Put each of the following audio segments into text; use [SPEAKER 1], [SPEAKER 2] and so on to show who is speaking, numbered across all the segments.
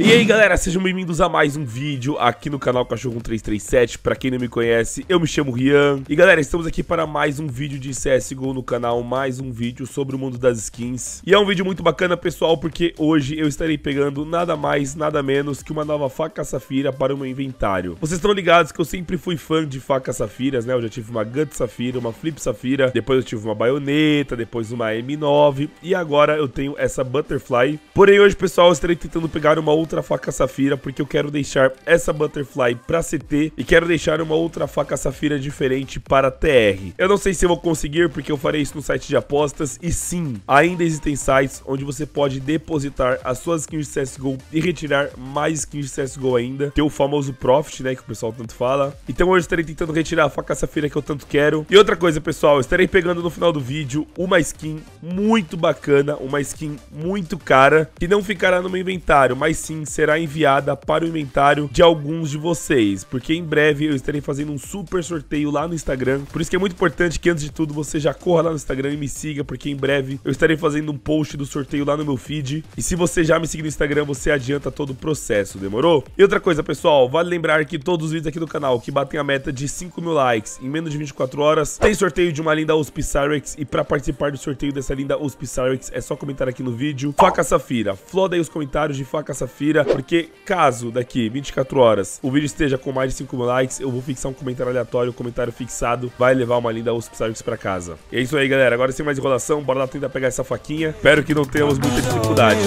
[SPEAKER 1] E aí galera, sejam bem-vindos a mais um vídeo aqui no canal Cachorro 337. Pra quem não me conhece, eu me chamo Rian E galera, estamos aqui para mais um vídeo de CSGO no canal Mais um vídeo sobre o mundo das skins E é um vídeo muito bacana pessoal, porque hoje eu estarei pegando nada mais, nada menos Que uma nova faca safira para o meu inventário Vocês estão ligados que eu sempre fui fã de facas safiras, né? Eu já tive uma Gut safira, uma Flip safira Depois eu tive uma baioneta, depois uma M9 E agora eu tenho essa Butterfly Porém hoje pessoal, eu estarei tentando pegar uma outra faca safira, porque eu quero deixar essa Butterfly para CT e quero deixar uma outra faca safira diferente para TR. Eu não sei se eu vou conseguir, porque eu farei isso no site de apostas, e sim, ainda existem sites onde você pode depositar as suas skins de CSGO e retirar mais skins de CSGO ainda, ter o famoso Profit, né, que o pessoal tanto fala. Então hoje estarei tentando retirar a faca safira que eu tanto quero. E outra coisa, pessoal, estarei pegando no final do vídeo uma skin muito bacana, uma skin muito cara, que não ficará no meu inventário, mas sim sim será enviada para o inventário de alguns de vocês, porque em breve eu estarei fazendo um super sorteio lá no Instagram. Por isso que é muito importante que antes de tudo você já corra lá no Instagram e me siga, porque em breve eu estarei fazendo um post do sorteio lá no meu feed. E se você já me seguir no Instagram, você adianta todo o processo, demorou? E outra coisa, pessoal, vale lembrar que todos os vídeos aqui do canal que batem a meta de 5 mil likes em menos de 24 horas, tem sorteio de uma linda USP Cyrex e para participar do sorteio dessa linda USP Cyrex é só comentar aqui no vídeo. Faca Safira, floda aí os comentários de Faca Safira confira, porque caso daqui 24 horas o vídeo esteja com mais de 5 mil likes, eu vou fixar um comentário aleatório, um comentário fixado, vai levar uma linda USP Psyx pra casa. E é isso aí, galera. Agora sem mais enrolação, bora lá tentar pegar essa faquinha. Espero que não tenhamos muita dificuldade.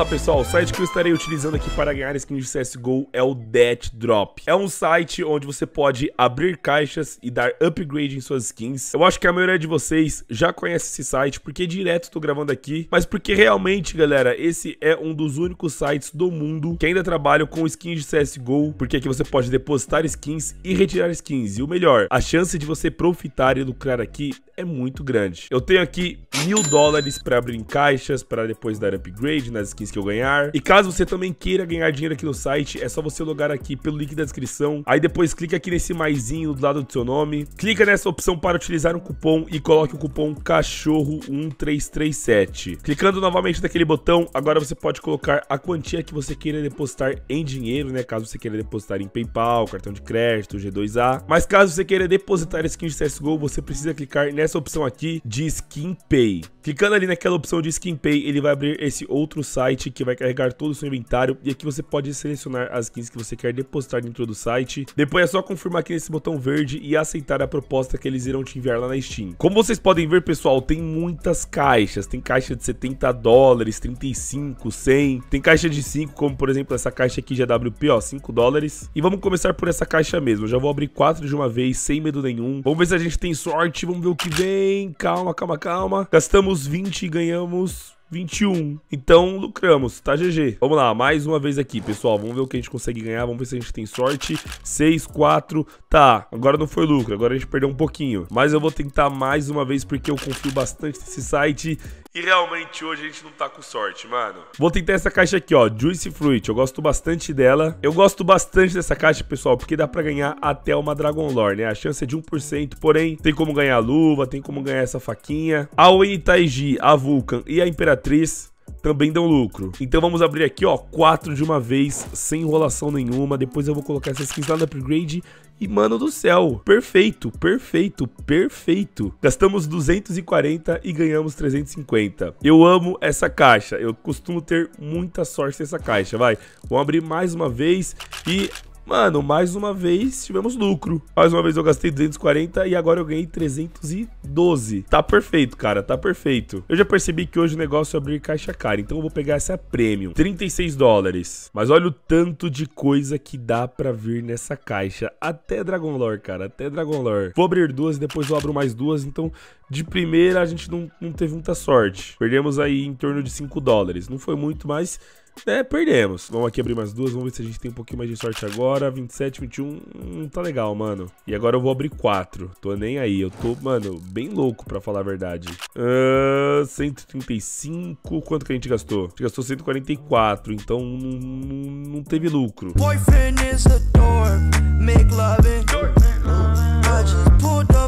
[SPEAKER 1] lá, pessoal. O site que eu estarei utilizando aqui para ganhar skins de CSGO é o Death Drop. É um site onde você pode abrir caixas e dar upgrade em suas skins. Eu acho que a maioria de vocês já conhece esse site, porque direto estou gravando aqui. Mas porque realmente, galera, esse é um dos únicos sites do mundo que ainda trabalham com skins de CSGO, porque aqui você pode depositar skins e retirar skins. E o melhor, a chance de você profitar e lucrar aqui é muito grande. Eu tenho aqui mil dólares para abrir em caixas, para depois dar upgrade nas skins que eu ganhar. E caso você também queira ganhar dinheiro aqui no site, é só você logar aqui pelo link da descrição. Aí depois clica aqui nesse maisinho do lado do seu nome. Clica nessa opção para utilizar um cupom e coloque o cupom cachorro1337. Clicando novamente naquele botão, agora você pode colocar a quantia que você queira depositar em dinheiro, né? Caso você queira depositar em PayPal, cartão de crédito, G2A. Mas caso você queira depositar skin de CSGO, você precisa clicar nessa opção aqui de Skin Pay. Pay. Clicando ali naquela opção de Skin Pay, ele vai abrir esse outro site que vai carregar todo o seu inventário e aqui você pode selecionar as skins que você quer depositar dentro do site. Depois é só confirmar aqui nesse botão verde e aceitar a proposta que eles irão te enviar lá na Steam. Como vocês podem ver, pessoal, tem muitas caixas. Tem caixa de 70 dólares, 35, 100. Tem caixa de 5, como por exemplo essa caixa aqui GWP, ó, 5 dólares. E vamos começar por essa caixa mesmo. Eu já vou abrir 4 de uma vez, sem medo nenhum. Vamos ver se a gente tem sorte, vamos ver o que vem. Calma, calma, calma. Tá Gastamos 20 e ganhamos 21. Então, lucramos, tá GG. Vamos lá, mais uma vez aqui, pessoal. Vamos ver o que a gente consegue ganhar, vamos ver se a gente tem sorte. 6, 4, tá. Agora não foi lucro, agora a gente perdeu um pouquinho. Mas eu vou tentar mais uma vez, porque eu confio bastante nesse site. E realmente hoje a gente não tá com sorte, mano. Vou tentar essa caixa aqui, ó. Juice Fruit. Eu gosto bastante dela. Eu gosto bastante dessa caixa, pessoal, porque dá pra ganhar até uma Dragon Lore, né? A chance é de 1%, porém, tem como ganhar a luva, tem como ganhar essa faquinha. A Wei Taiji, a Vulcan e a Imperatriz também dão lucro. Então vamos abrir aqui, ó, quatro de uma vez, sem enrolação nenhuma. Depois eu vou colocar essas skins lá no upgrade e mano do céu, perfeito, perfeito, perfeito. Gastamos 240 e ganhamos 350. Eu amo essa caixa, eu costumo ter muita sorte nessa caixa, vai. Vamos abrir mais uma vez e Mano, mais uma vez tivemos lucro. Mais uma vez eu gastei 240 e agora eu ganhei 312. Tá perfeito, cara, tá perfeito. Eu já percebi que hoje o negócio é abrir caixa cara, então eu vou pegar essa premium. 36 dólares. Mas olha o tanto de coisa que dá pra vir nessa caixa. Até Dragon Lore, cara, até Dragon Lore. Vou abrir duas e depois eu abro mais duas, então de primeira a gente não, não teve muita sorte. Perdemos aí em torno de 5 dólares. Não foi muito, mas é, perdemos. Vamos aqui abrir mais duas, vamos ver se a gente tem um pouquinho mais de sorte agora. 27, 21, hum, tá legal, mano. E agora eu vou abrir quatro. Tô nem aí, eu tô, mano, bem louco pra falar a verdade. Uh, 135, quanto que a gente gastou? A gente gastou 144, então não, não, teve lucro. Boyfriend is a door. make love and... I just pulled up.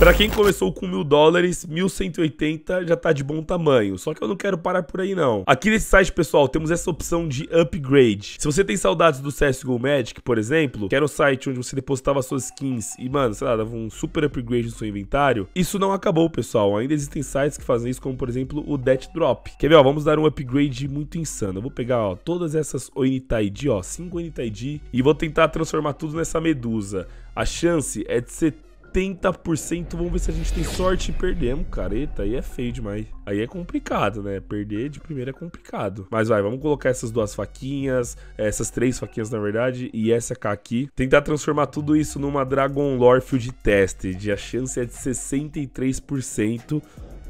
[SPEAKER 1] Para quem começou com mil dólares, 1.180 já tá de bom tamanho. Só que eu não quero parar por aí, não. Aqui nesse site, pessoal, temos essa opção de upgrade. Se você tem saudades do CSGO Magic, por exemplo, que era o site onde você depositava suas skins e, mano, sei lá, dava um super upgrade no seu inventário, isso não acabou, pessoal. Ainda existem sites que fazem isso, como, por exemplo, o Death Drop. Quer ver, ó? Vamos dar um upgrade muito insano. Eu vou pegar, ó, todas essas ONTID, ó, 5 ONTID, e vou tentar transformar tudo nessa medusa. A chance é de 70 80%. Vamos ver se a gente tem sorte e perdemos, cara. Eita, aí é feio demais. Aí é complicado, né? Perder de primeira é complicado. Mas vai, vamos colocar essas duas faquinhas, essas três faquinhas, na verdade, e essa cá aqui. Tentar transformar tudo isso numa Dragon Lore Field Tested. A chance é de 63%.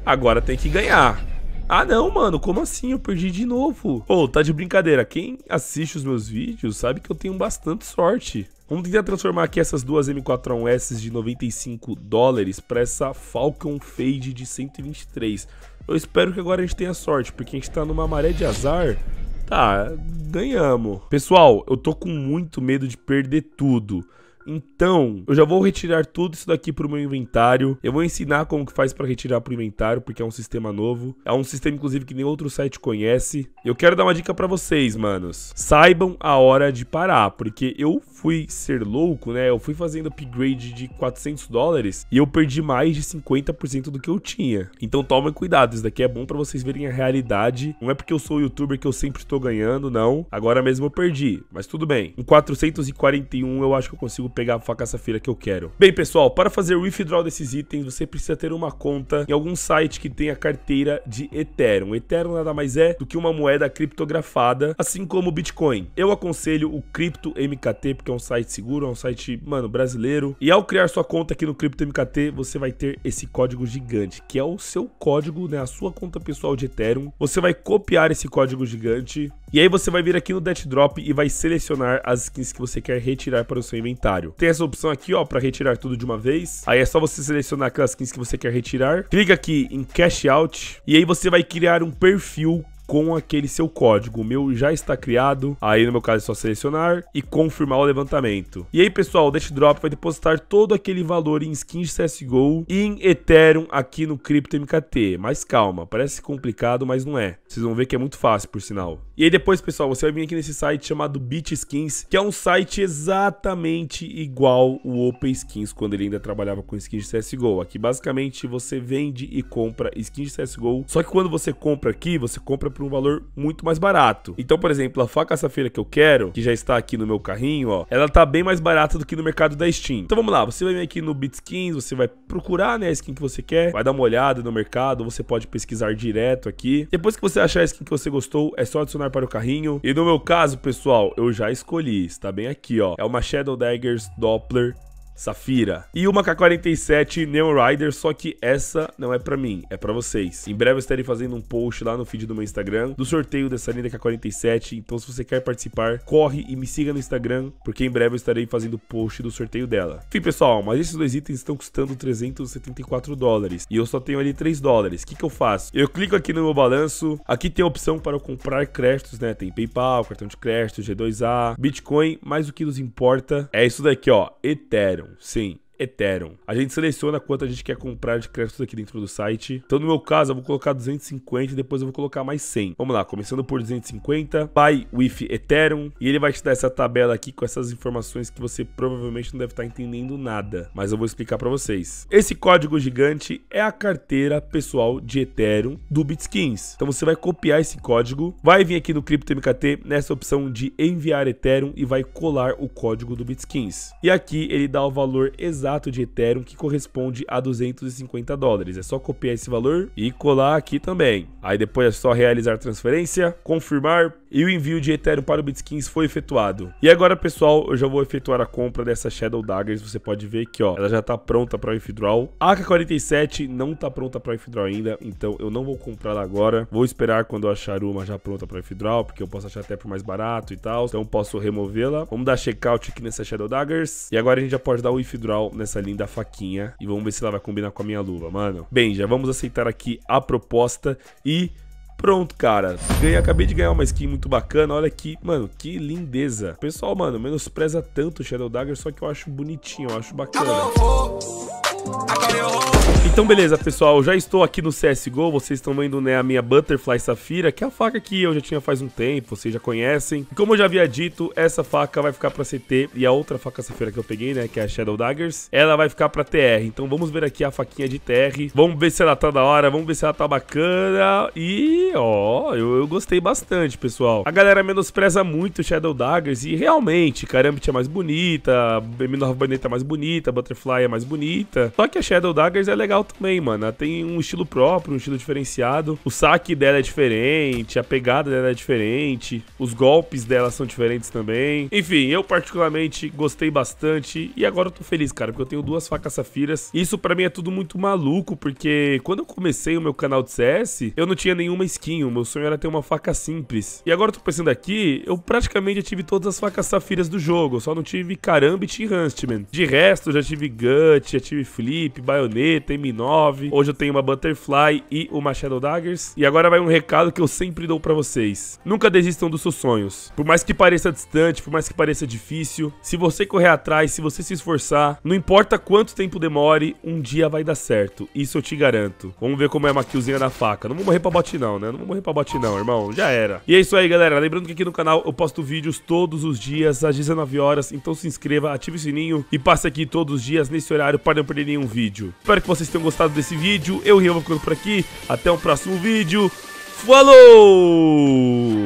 [SPEAKER 1] Agora tem que ganhar. Ah, não, mano, como assim? Eu perdi de novo. Pô, oh, tá de brincadeira. Quem assiste os meus vídeos sabe que eu tenho bastante sorte. Vamos tentar transformar aqui essas duas m 4 s de 95 dólares para essa Falcon Fade de 123. Eu espero que agora a gente tenha sorte, porque a gente está numa maré de azar Tá, ganhamos. Pessoal, eu tô com muito medo de perder tudo. Então, eu já vou retirar tudo isso daqui pro meu inventário. Eu vou ensinar como que faz para retirar pro inventário, porque é um sistema novo. É um sistema, inclusive, que nem outro site conhece. Eu quero dar uma dica para vocês, manos. Saibam a hora de parar, porque eu fui ser louco, né? Eu fui fazendo upgrade de 400 dólares e eu perdi mais de 50% do que eu tinha. Então tomem cuidado, isso daqui é bom para vocês verem a realidade. Não é porque eu sou youtuber que eu sempre estou ganhando, não. Agora mesmo eu perdi, mas tudo bem. Em 441 eu acho que eu consigo pegar a facaça feira que eu quero. Bem, pessoal, para fazer o withdraw desses itens, você precisa ter uma conta em algum site que tenha carteira de Ethereum. Ethereum nada mais é do que uma moeda criptografada, assim como o Bitcoin. Eu aconselho o Crypto MKT, porque é um site seguro, é um site, mano, brasileiro. E ao criar sua conta aqui no Crypto MKT, você vai ter esse código gigante, que é o seu código, né, a sua conta pessoal de Ethereum. Você vai copiar esse código gigante e aí você vai vir aqui no Death Drop e vai selecionar as skins que você quer retirar para o seu inventário. Tem essa opção aqui, ó, para retirar tudo de uma vez. Aí é só você selecionar aquelas skins que você quer retirar. Clica aqui em Cash Out e aí você vai criar um perfil com aquele seu código. O meu já está criado, aí no meu caso é só selecionar e confirmar o levantamento. E aí, pessoal, o Dash Drop vai depositar todo aquele valor em skins de CSGO e em Ethereum aqui no Crypto MKT. Mas calma, parece complicado, mas não é. Vocês vão ver que é muito fácil, por sinal. E aí depois, pessoal, você vai vir aqui nesse site chamado BitSkins, que é um site exatamente igual o Open Skins, quando ele ainda trabalhava com skins de CSGO. Aqui, basicamente, você vende e compra skins de CSGO, só que quando você compra aqui, você compra por um valor muito mais barato. Então, por exemplo, a faca safira que eu quero, que já está aqui no meu carrinho, ó, ela tá bem mais barata do que no mercado da Steam. Então vamos lá, você vai vir aqui no BitSkins, você vai procurar né, a skin que você quer, vai dar uma olhada no mercado, você pode pesquisar direto aqui. Depois que você achar a skin que você gostou, é só adicionar para o carrinho. E no meu caso, pessoal, eu já escolhi, está bem aqui, ó. É uma Shadow Daggers Doppler Safira. E uma K47 Neon Rider, só que essa não é para mim, é para vocês. Em breve eu estarei fazendo um post lá no feed do meu Instagram do sorteio dessa linda K47, então se você quer participar, corre e me siga no Instagram, porque em breve eu estarei fazendo post do sorteio dela. Enfim, pessoal, mas esses dois itens estão custando 374 dólares e eu só tenho ali 3 dólares. O que, que eu faço? Eu clico aqui no meu balanço, aqui tem a opção para eu comprar créditos, né? Tem PayPal, cartão de crédito, G2A, Bitcoin, mas o que nos importa é isso daqui, ó, Ethereum. Sim. Ethereum. A gente seleciona quanto a gente quer comprar de créditos aqui dentro do site. Então, no meu caso, eu vou colocar 250 e depois eu vou colocar mais 100. Vamos lá, começando por 250, buy with Ethereum. E ele vai te dar essa tabela aqui com essas informações que você provavelmente não deve estar entendendo nada, mas eu vou explicar para vocês. Esse código gigante é a carteira pessoal de Ethereum do Bitskins. Então, você vai copiar esse código, vai vir aqui no CryptoMKT nessa opção de enviar Ethereum e vai colar o código do Bitskins. E aqui ele dá o valor exato exato de Ethereum que corresponde a 250 dólares. É só copiar esse valor e colar aqui também. Aí depois é só realizar transferência, confirmar e o envio de Ethereum para o Bitskins foi efetuado. E agora, pessoal, eu já vou efetuar a compra dessa Shadow Daggers. Você pode ver que, ó, ela já está pronta para o withdrawal. A AK-47 não está pronta para o withdrawal ainda, então eu não vou comprar ela agora. Vou esperar quando eu achar uma já pronta para o withdrawal, porque eu posso achar até por mais barato e tal. Então posso removê-la. Vamos dar checkout aqui nessa Shadow Daggers. E agora a gente já pode dar o withdrawal nessa linda faquinha. E vamos ver se ela vai combinar com a minha luva, mano. Bem, já vamos aceitar aqui a proposta e... Pronto, cara. Ganhei, acabei de ganhar uma skin muito bacana. Olha aqui, mano, que lindeza. Pessoal, mano, menospreza tanto o Shadow Dagger, só que eu acho bonitinho, eu acho bacana. Tá então beleza, pessoal, já estou aqui no CSGO, vocês estão vendo né, a minha Butterfly Safira, que é a faca que eu já tinha faz um tempo, vocês já conhecem. E como eu já havia dito, essa faca vai ficar para CT e a outra faca Safira que eu peguei, né, que é a Shadow Daggers, ela vai ficar para TR. Então vamos ver aqui a faquinha de TR, vamos ver se ela tá da hora, vamos ver se ela tá bacana e ó, eu, eu gostei bastante, pessoal. A galera menospreza muito Shadow Daggers e realmente, Karambit é mais bonita, M9 Baneta é mais bonita, Butterfly é mais bonita, é. Só que a Shadow Daggers é legal também, mano. Ela tem um estilo próprio, um estilo diferenciado. O saque dela é diferente, a pegada dela é diferente, os golpes dela são diferentes também. Enfim, eu particularmente gostei bastante e agora eu tô feliz, cara, porque eu tenho duas facas safiras. Isso para mim é tudo muito maluco, porque quando eu comecei o meu canal de CS, eu não tinha nenhuma skin, o meu sonho era ter uma faca simples. E agora eu tô pensando aqui, eu praticamente já tive todas as facas safiras do jogo, só não tive Carambit e Hunstman. De resto, eu já tive Gut, já tive Free, Felipe, Baioneta, M9. Hoje eu tenho uma Butterfly e uma Shadow Daggers. E agora vai um recado que eu sempre dou para vocês. Nunca desistam dos seus sonhos. Por mais que pareça distante, por mais que pareça difícil, se você correr atrás, se você se esforçar, não importa quanto tempo demore, um dia vai dar certo. Isso eu te garanto. Vamos ver como é uma killzinha na faca. Não vou morrer pra bot não, né? Não vou morrer pra bot não, irmão. Já era. E é isso aí, galera. Lembrando que aqui no canal eu posto vídeos todos os dias às 19 horas. Então se inscreva, ative o sininho e passe aqui todos os dias nesse horário para não perder nenhum vídeo. Espero que vocês tenham gostado desse vídeo. Eu e eu vou ficando por aqui. Até o próximo vídeo. Falou!